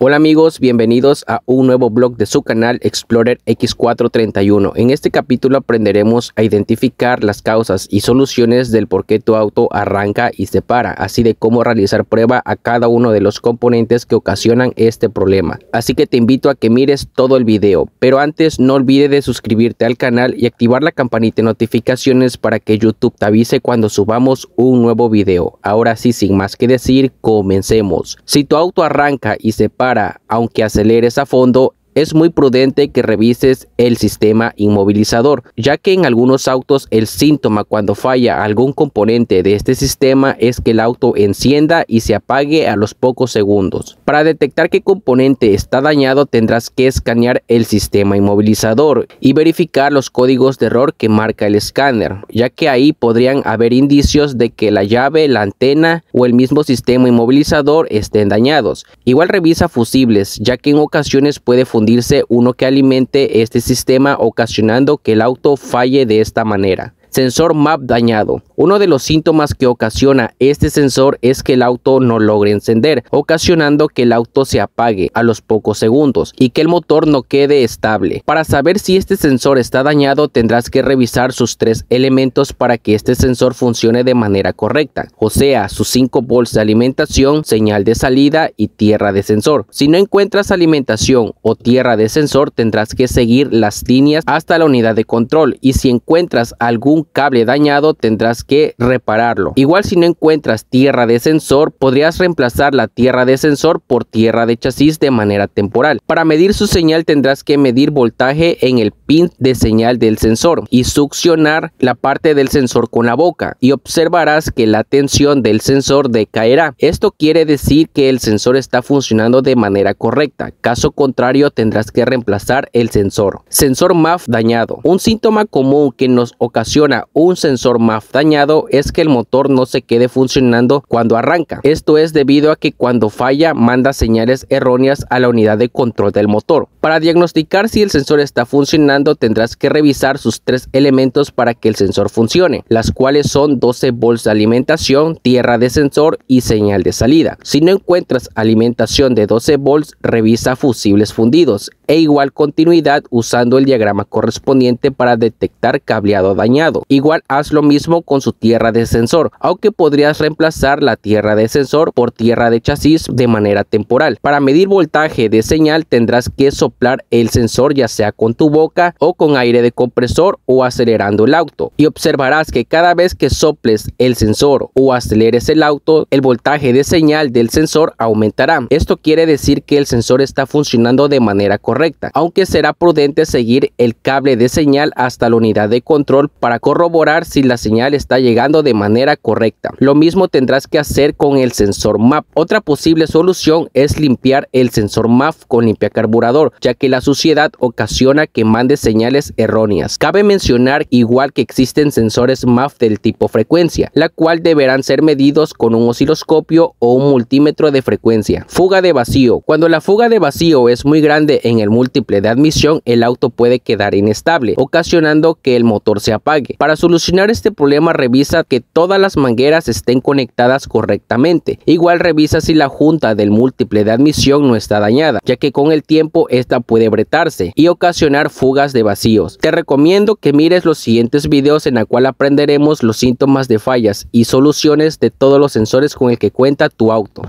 Hola amigos, bienvenidos a un nuevo blog de su canal Explorer X431. En este capítulo aprenderemos a identificar las causas y soluciones del por qué tu auto arranca y se para, así de cómo realizar prueba a cada uno de los componentes que ocasionan este problema. Así que te invito a que mires todo el video, pero antes no olvides de suscribirte al canal y activar la campanita de notificaciones para que YouTube te avise cuando subamos un nuevo video. Ahora sí, sin más que decir, comencemos. Si tu auto arranca y se para, aunque aceleres a fondo, es muy prudente que revises el sistema inmovilizador, ya que en algunos autos el síntoma cuando falla algún componente de este sistema es que el auto encienda y se apague a los pocos segundos. Para detectar qué componente está dañado tendrás que escanear el sistema inmovilizador y verificar los códigos de error que marca el escáner, ya que ahí podrían haber indicios de que la llave, la antena o el mismo sistema inmovilizador estén dañados. Igual revisa fusibles, ya que en ocasiones puede fundir uno que alimente este sistema ocasionando que el auto falle de esta manera. Sensor MAP dañado. Uno de los síntomas que ocasiona este sensor es que el auto no logre encender, ocasionando que el auto se apague a los pocos segundos y que el motor no quede estable. Para saber si este sensor está dañado tendrás que revisar sus tres elementos para que este sensor funcione de manera correcta, o sea, sus 5 volts de alimentación, señal de salida y tierra de sensor. Si no encuentras alimentación o tierra de sensor tendrás que seguir las líneas hasta la unidad de control y si encuentras algún un cable dañado tendrás que repararlo. Igual si no encuentras tierra de sensor, podrías reemplazar la tierra de sensor por tierra de chasis de manera temporal. Para medir su señal tendrás que medir voltaje en el pin de señal del sensor y succionar la parte del sensor con la boca y observarás que la tensión del sensor decaerá. Esto quiere decir que el sensor está funcionando de manera correcta. Caso contrario tendrás que reemplazar el sensor. Sensor MAF dañado. Un síntoma común que nos ocasiona un sensor MAF dañado es que el motor no se quede funcionando cuando arranca. Esto es debido a que cuando falla manda señales erróneas a la unidad de control del motor. Para diagnosticar si el sensor está funcionando tendrás que revisar sus tres elementos para que el sensor funcione, las cuales son 12 volts de alimentación, tierra de sensor y señal de salida. Si no encuentras alimentación de 12 volts, revisa fusibles fundidos, e igual continuidad usando el diagrama correspondiente para detectar cableado dañado. Igual haz lo mismo con su tierra de sensor, aunque podrías reemplazar la tierra de sensor por tierra de chasis de manera temporal. Para medir voltaje de señal tendrás que soplar el sensor ya sea con tu boca o con aire de compresor o acelerando el auto y observarás que cada vez que soples el sensor o aceleres el auto el voltaje de señal del sensor aumentará. Esto quiere decir que el sensor está funcionando de manera correcta aunque será prudente seguir el cable de señal hasta la unidad de control para corroborar si la señal está llegando de manera correcta. Lo mismo tendrás que hacer con el sensor MAP. Otra posible solución es limpiar el sensor MAP con limpia carburador, ya que la suciedad ocasiona que mande señales erróneas. Cabe mencionar igual que existen sensores MAF del tipo frecuencia, la cual deberán ser medidos con un osciloscopio o un multímetro de frecuencia. Fuga de vacío. Cuando la fuga de vacío es muy grande en el múltiple de admisión, el auto puede quedar inestable, ocasionando que el motor se apague. Para solucionar este problema, revisa que todas las mangueras estén conectadas correctamente. Igual revisa si la junta del múltiple de admisión no está dañada, ya que con el tiempo esta puede bretarse y ocasionar fugas de vacíos. Te recomiendo que mires los siguientes videos en la cual aprenderemos los síntomas de fallas y soluciones de todos los sensores con el que cuenta tu auto.